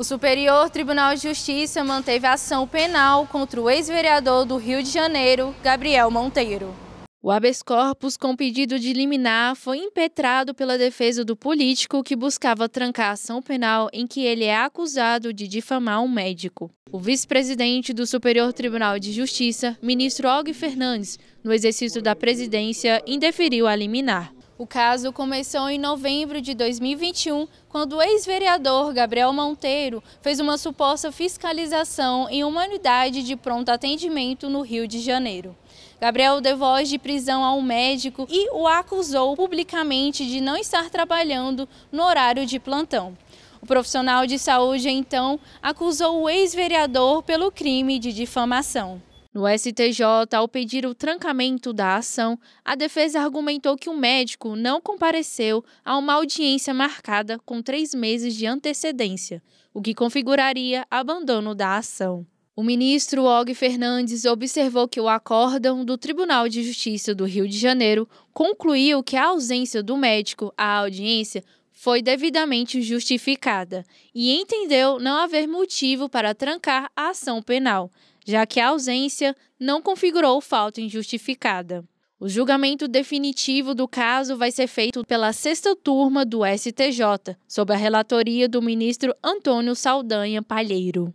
O Superior Tribunal de Justiça manteve ação penal contra o ex-vereador do Rio de Janeiro, Gabriel Monteiro. O habeas corpus com pedido de liminar foi impetrado pela defesa do político que buscava trancar ação penal em que ele é acusado de difamar um médico. O vice-presidente do Superior Tribunal de Justiça, ministro Og Fernandes, no exercício da presidência, indeferiu a liminar. O caso começou em novembro de 2021, quando o ex-vereador Gabriel Monteiro fez uma suposta fiscalização em uma unidade de pronto atendimento no Rio de Janeiro. Gabriel deu voz de prisão a um médico e o acusou publicamente de não estar trabalhando no horário de plantão. O profissional de saúde, então, acusou o ex-vereador pelo crime de difamação. No STJ, ao pedir o trancamento da ação, a defesa argumentou que o médico não compareceu a uma audiência marcada com três meses de antecedência, o que configuraria abandono da ação. O ministro Og Fernandes observou que o acórdão do Tribunal de Justiça do Rio de Janeiro concluiu que a ausência do médico à audiência foi devidamente justificada e entendeu não haver motivo para trancar a ação penal já que a ausência não configurou falta injustificada. O julgamento definitivo do caso vai ser feito pela sexta turma do STJ, sob a relatoria do ministro Antônio Saldanha Palheiro.